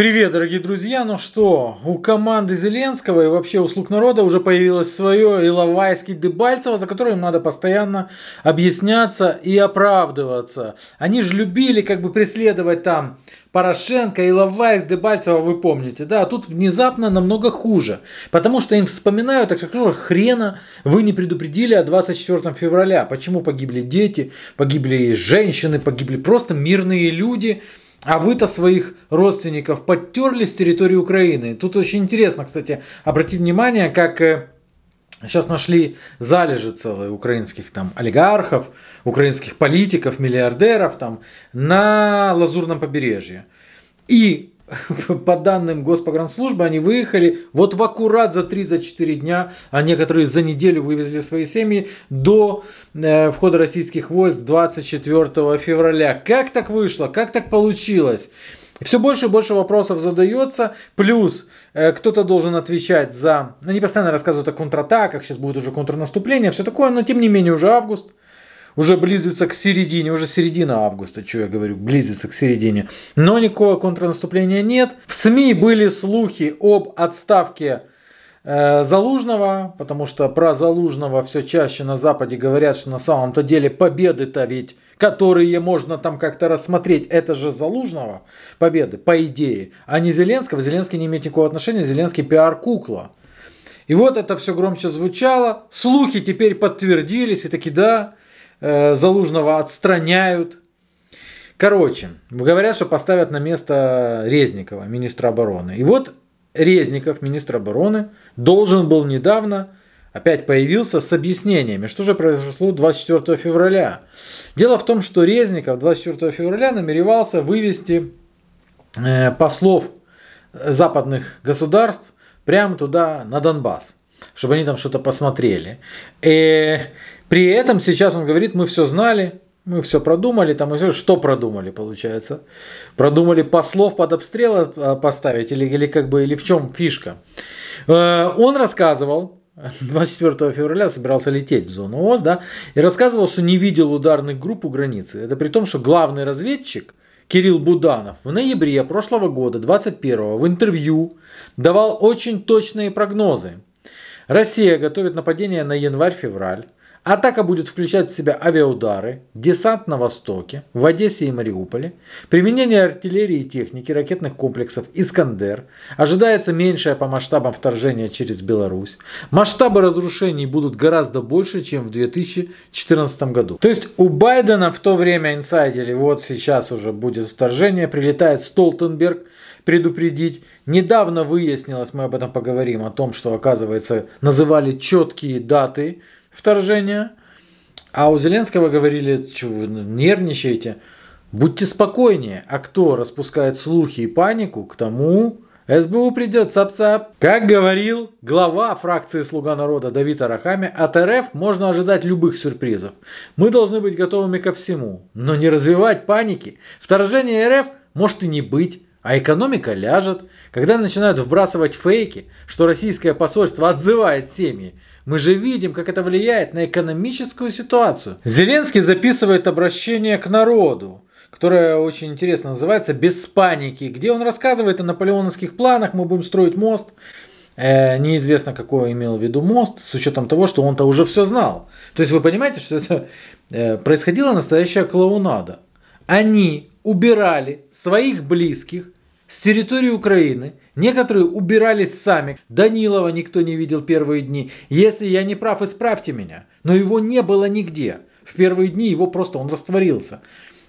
Привет, дорогие друзья! Ну что, у команды Зеленского и вообще у «Слуг народа» уже появилось свое Иловайский Дебальцево, за которое им надо постоянно объясняться и оправдываться. Они же любили как бы преследовать там Порошенко, Иловайс, Дебальцева, вы помните, да, а тут внезапно намного хуже, потому что им вспоминают, так скажу, хрена вы не предупредили о 24 февраля, почему погибли дети, погибли женщины, погибли просто мирные люди, а вы-то своих родственников подтерли с территории Украины. Тут очень интересно, кстати, обрати внимание, как э, сейчас нашли залежи целые украинских там олигархов, украинских политиков, миллиардеров там на Лазурном побережье. И по данным Госпогранслужбы, они выехали вот в аккурат за 3-4 дня, а некоторые за неделю вывезли свои семьи до э, входа российских войск 24 февраля. Как так вышло? Как так получилось? Все больше и больше вопросов задается, плюс э, кто-то должен отвечать за... Ну, они постоянно рассказывают о контратаках, сейчас будет уже контрнаступление, все такое, но тем не менее уже август уже близится к середине, уже середина августа, что я говорю, близится к середине. Но никакого контрнаступления нет. В СМИ были слухи об отставке э, Залужного, потому что про Залужного все чаще на Западе говорят, что на самом-то деле победы-то ведь, которые можно там как-то рассмотреть, это же Залужного победы, по идее, а не Зеленского. Зеленский не имеет никакого отношения, Зеленский пиар-кукла. И вот это все громче звучало, слухи теперь подтвердились, и таки да, Э, залужного отстраняют. Короче, говорят, что поставят на место Резникова, министра обороны. И вот Резников, министр обороны, должен был недавно опять появился с объяснениями, что же произошло 24 февраля. Дело в том, что Резников 24 февраля намеревался вывести э, послов западных государств прямо туда, на Донбасс, чтобы они там что-то посмотрели. И э, при этом сейчас он говорит, мы все знали, мы все продумали, там и все, что продумали, получается. Продумали послов под обстрел э, поставить или, или как бы, или в чем фишка. Э, он рассказывал, 24 февраля собирался лететь в зону ООС, да, и рассказывал, что не видел ударных групп у границы. Это при том, что главный разведчик Кирилл Буданов в ноябре прошлого года, 21 в интервью давал очень точные прогнозы. Россия готовит нападение на январь-февраль. Атака будет включать в себя авиаудары, десант на востоке, в Одессе и Мариуполе, применение артиллерии и техники, ракетных комплексов «Искандер», ожидается меньшее по масштабам вторжение через Беларусь. Масштабы разрушений будут гораздо больше, чем в 2014 году. То есть у Байдена в то время инсайдили, вот сейчас уже будет вторжение, прилетает Столтенберг, предупредить. Недавно выяснилось, мы об этом поговорим, о том, что, оказывается, называли четкие даты – вторжения, а у Зеленского говорили, чего вы нервничаете, будьте спокойнее, а кто распускает слухи и панику, к тому СБУ придет, цап-цап. Как говорил глава фракции «Слуга народа» Давид Арахами, от РФ можно ожидать любых сюрпризов. Мы должны быть готовыми ко всему, но не развивать паники. Вторжение РФ может и не быть, а экономика ляжет. Когда начинают вбрасывать фейки, что российское посольство отзывает семьи, мы же видим, как это влияет на экономическую ситуацию. Зеленский записывает обращение к народу которая очень интересно называется «Без паники», где он рассказывает о наполеоновских планах, мы будем строить мост. Э, неизвестно, какой имел в виду мост, с учетом того, что он-то уже все знал. То есть вы понимаете, что это э, происходила настоящая клоунада. Они убирали своих близких с территории Украины. Некоторые убирались сами. Данилова никто не видел первые дни. Если я не прав, исправьте меня. Но его не было нигде. В первые дни его просто он растворился.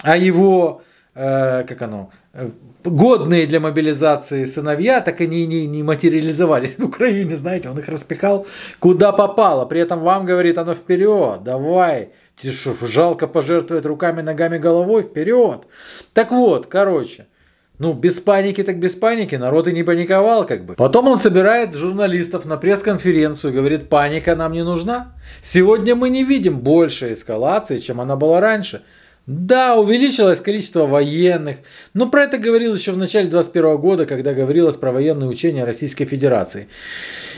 А его, э, как оно, э, годные для мобилизации сыновья так и не, не, не материализовались в Украине, знаете, он их распихал куда попало. При этом вам говорит оно вперед, давай, тише, жалко пожертвовать руками, ногами, головой, вперед. Так вот, короче, ну, без паники так без паники, народ и не паниковал как бы. Потом он собирает журналистов на пресс-конференцию, говорит, паника нам не нужна. Сегодня мы не видим больше эскалации, чем она была раньше. Да, увеличилось количество военных, но про это говорил еще в начале 2021 года, когда говорилось про военные учения Российской Федерации.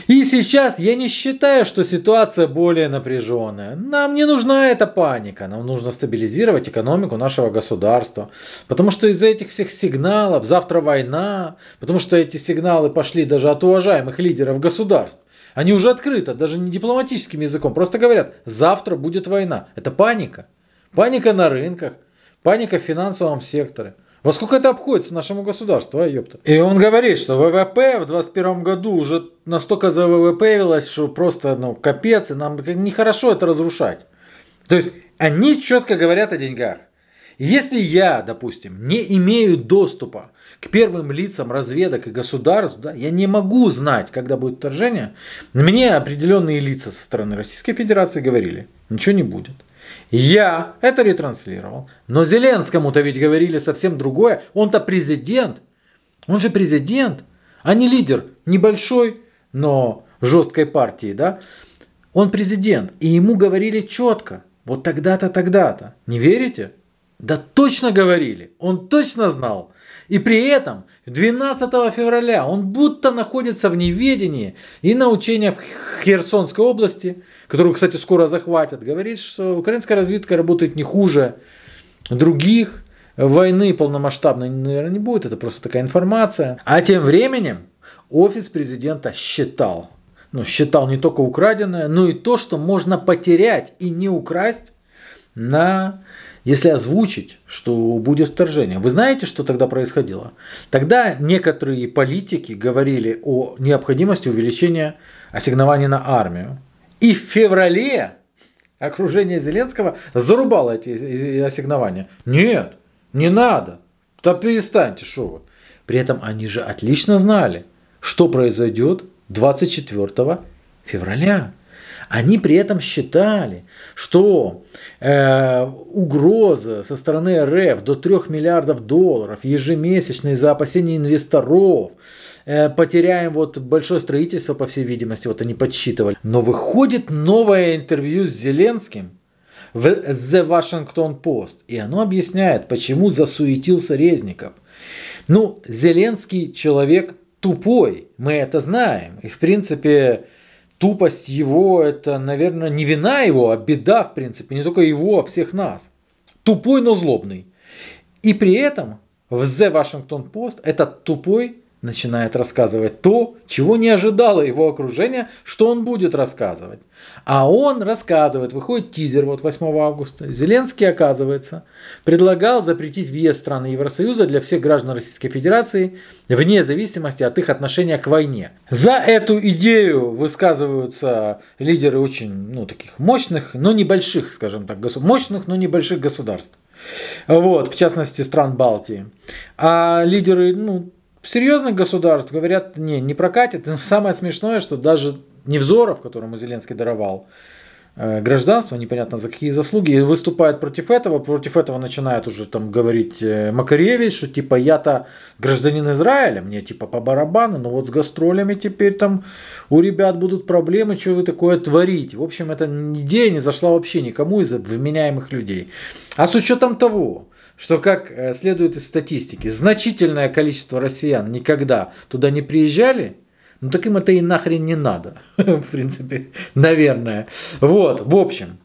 И сейчас я не считаю, что ситуация более напряженная. Нам не нужна эта паника, нам нужно стабилизировать экономику нашего государства. Потому что из-за этих всех сигналов, завтра война, потому что эти сигналы пошли даже от уважаемых лидеров государств. Они уже открыто, даже не дипломатическим языком, просто говорят, завтра будет война. Это паника. Паника на рынках, паника в финансовом секторе. Во сколько это обходится нашему государству, а ёпта? И он говорит, что ВВП в 2021 году уже настолько за ВВП заввп что просто ну, капец, и нам нехорошо это разрушать. То есть они четко говорят о деньгах. Если я, допустим, не имею доступа к первым лицам разведок и государств, да, я не могу знать, когда будет вторжение, мне определенные лица со стороны Российской Федерации говорили, ничего не будет. Я это ретранслировал. Но Зеленскому-то ведь говорили совсем другое. Он-то президент. Он же президент, а не лидер небольшой, но жесткой партии, да? Он президент, и ему говорили четко, вот тогда-то, тогда-то. Не верите? Да точно говорили, он точно знал. И при этом 12 февраля он будто находится в неведении и на учениях в Херсонской области, которую, кстати, скоро захватят, говорит, что украинская разведка работает не хуже других, войны полномасштабной, наверное, не будет, это просто такая информация. А тем временем офис президента считал, ну, считал не только украденное, но и то, что можно потерять и не украсть на... Если озвучить, что будет вторжение. Вы знаете, что тогда происходило? Тогда некоторые политики говорили о необходимости увеличения ассигнований на армию. И в феврале окружение Зеленского зарубало эти ассигнования. Нет, не надо. Да перестаньте, что вы. При этом они же отлично знали, что произойдет 24 февраля. Они при этом считали, что э, угроза со стороны РФ до 3 миллиардов долларов ежемесячно из-за опасений инвесторов, э, потеряем вот большое строительство, по всей видимости, вот они подсчитывали. Но выходит новое интервью с Зеленским, в The Washington Post. И оно объясняет, почему засуетился Резников. Ну, Зеленский человек тупой, мы это знаем. И, в принципе, тупость его, это, наверное, не вина его, а беда, в принципе, не только его, а всех нас. Тупой, но злобный. И при этом в The Washington Post этот тупой начинает рассказывать то, чего не ожидало его окружение, что он будет рассказывать. А он рассказывает, выходит тизер вот 8 августа. Зеленский, оказывается, предлагал запретить въезд страны Евросоюза для всех граждан Российской Федерации вне зависимости от их отношения к войне. За эту идею высказываются лидеры очень ну, таких мощных, но небольших, скажем так, госу- мощных, но небольших государств. Вот, в частности, стран Балтии. А лидеры, ну, серьезных государств говорят, не, не прокатит. Но самое смешное, что даже Невзоров, которому Зеленский даровал э, гражданство, непонятно за какие заслуги, выступает против этого, против этого начинает уже там говорить э, Макаревич, что типа я-то гражданин Израиля, мне типа по барабану, но вот с гастролями теперь там у ребят будут проблемы, что вы такое творите. В общем, эта идея не зашла вообще никому из вменяемых людей. А с учетом того, что, как э, следует из статистики, значительное количество россиян никогда туда не приезжали, ну так им это и нахрен не надо, в принципе, наверное. Вот, в общем,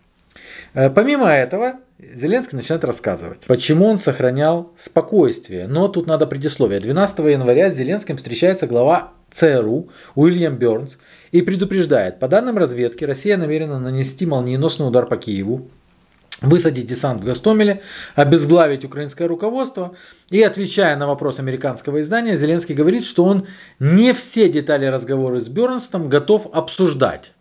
э, помимо этого, Зеленский начинает рассказывать, почему он сохранял спокойствие. Но тут надо предисловие. 12 января с Зеленским встречается глава ЦРУ Уильям Бернс и предупреждает, по данным разведки, Россия намерена нанести молниеносный удар по Киеву, высадить десант в Гастомеле, обезглавить украинское руководство. И отвечая на вопрос американского издания, Зеленский говорит, что он не все детали разговора с Бернстом готов обсуждать.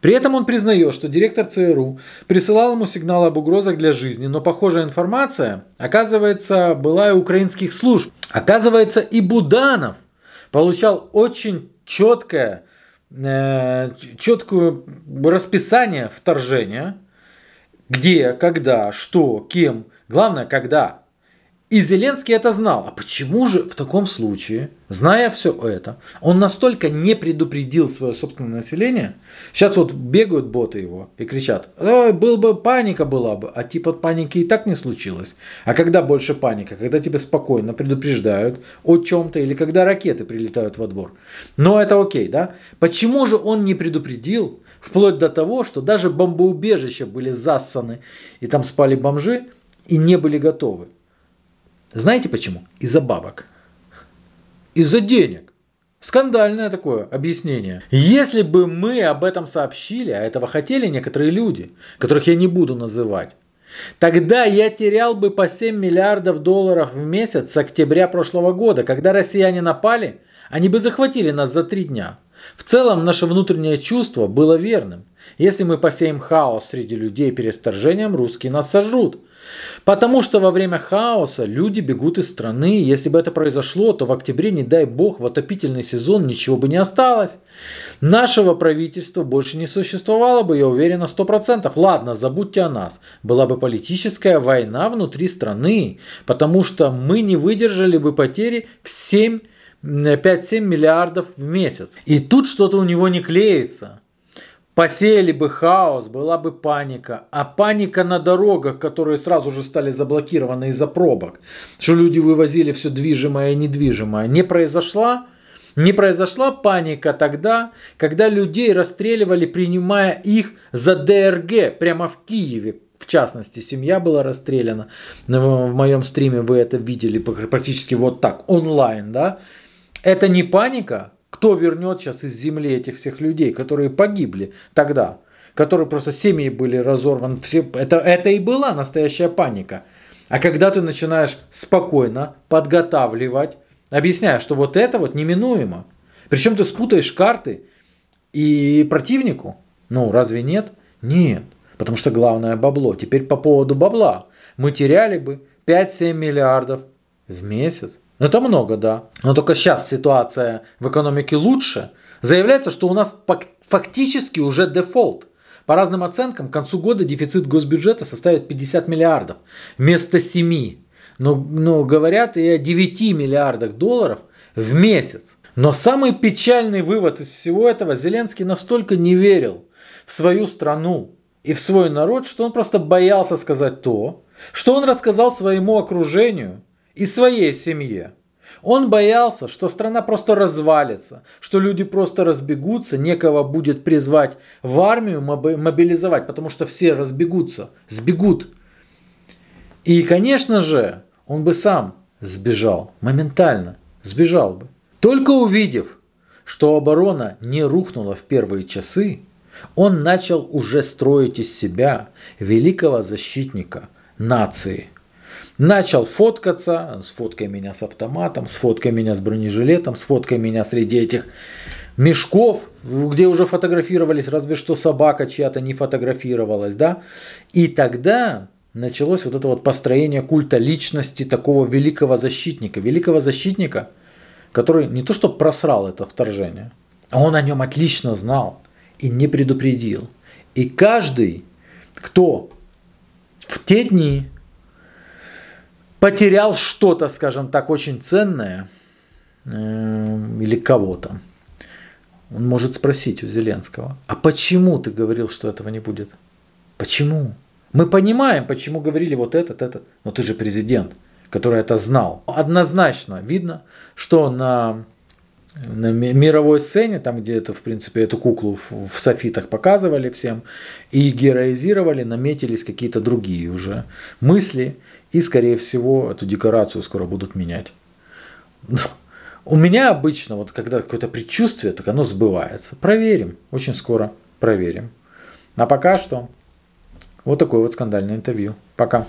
При этом он признает, что директор ЦРУ присылал ему сигналы об угрозах для жизни, но похожая информация, оказывается, была и украинских служб. Оказывается, и Буданов получал очень четкое, э, четкое расписание вторжения – где, когда, что, кем. Главное, когда. И Зеленский это знал. А почему же в таком случае, зная все это, он настолько не предупредил свое собственное население? Сейчас вот бегают боты его и кричат, Ой, был бы паника была бы, а типа паники и так не случилось. А когда больше паника? Когда тебя спокойно предупреждают о чем-то или когда ракеты прилетают во двор. Но это окей, да? Почему же он не предупредил, Вплоть до того, что даже бомбоубежища были зассаны, и там спали бомжи, и не были готовы. Знаете почему? Из-за бабок. Из-за денег. Скандальное такое объяснение. Если бы мы об этом сообщили, а этого хотели некоторые люди, которых я не буду называть, Тогда я терял бы по 7 миллиардов долларов в месяц с октября прошлого года. Когда россияне напали, они бы захватили нас за три дня. В целом наше внутреннее чувство было верным. Если мы посеем хаос среди людей перед вторжением, русские нас сожрут. Потому что во время хаоса люди бегут из страны. Если бы это произошло, то в октябре, не дай бог, в отопительный сезон ничего бы не осталось. Нашего правительства больше не существовало бы, я уверен на 100%. Ладно, забудьте о нас. Была бы политическая война внутри страны, потому что мы не выдержали бы потери в 7 5-7 миллиардов в месяц. И тут что-то у него не клеится. Посеяли бы хаос, была бы паника. А паника на дорогах, которые сразу же стали заблокированы из-за пробок, что люди вывозили все движимое и недвижимое, не произошла. Не произошла паника тогда, когда людей расстреливали, принимая их за ДРГ прямо в Киеве. В частности, семья была расстреляна. В моем стриме вы это видели практически вот так, онлайн, да. Это не паника, кто вернет сейчас из земли этих всех людей, которые погибли тогда, которые просто семьи были разорваны. Все, это, это и была настоящая паника. А когда ты начинаешь спокойно подготавливать, объясняя, что вот это вот неминуемо, причем ты спутаешь карты и противнику, ну разве нет? Нет, потому что главное бабло. Теперь по поводу бабла. Мы теряли бы 5-7 миллиардов в месяц. Ну, это много, да. Но только сейчас ситуация в экономике лучше. Заявляется, что у нас фактически уже дефолт. По разным оценкам, к концу года дефицит госбюджета составит 50 миллиардов вместо 7. Но, но говорят и о 9 миллиардах долларов в месяц. Но самый печальный вывод из всего этого, Зеленский настолько не верил в свою страну и в свой народ, что он просто боялся сказать то, что он рассказал своему окружению – и своей семье. Он боялся, что страна просто развалится, что люди просто разбегутся, некого будет призвать в армию, мобилизовать, потому что все разбегутся, сбегут. И, конечно же, он бы сам сбежал, моментально сбежал бы. Только увидев, что оборона не рухнула в первые часы, он начал уже строить из себя великого защитника нации – Начал фоткаться, сфоткай меня с автоматом, сфоткай меня с бронежилетом, сфоткай меня среди этих мешков, где уже фотографировались, разве что собака чья-то не фотографировалась, да. И тогда началось вот это вот построение культа личности такого великого защитника, великого защитника, который не то что просрал это вторжение, а он о нем отлично знал и не предупредил. И каждый, кто в те дни потерял что-то, скажем так, очень ценное эм, или кого-то, он может спросить у Зеленского, а почему ты говорил, что этого не будет? Почему? Мы понимаем, почему говорили вот этот, этот, но ты же президент, который это знал. Однозначно видно, что на, на мировой сцене, там где это, в принципе, эту куклу в, в софитах показывали всем и героизировали, наметились какие-то другие уже мысли и, скорее всего, эту декорацию скоро будут менять. Ну, у меня обычно, вот когда какое-то предчувствие, так оно сбывается. Проверим. Очень скоро проверим. А пока что вот такое вот скандальное интервью. Пока.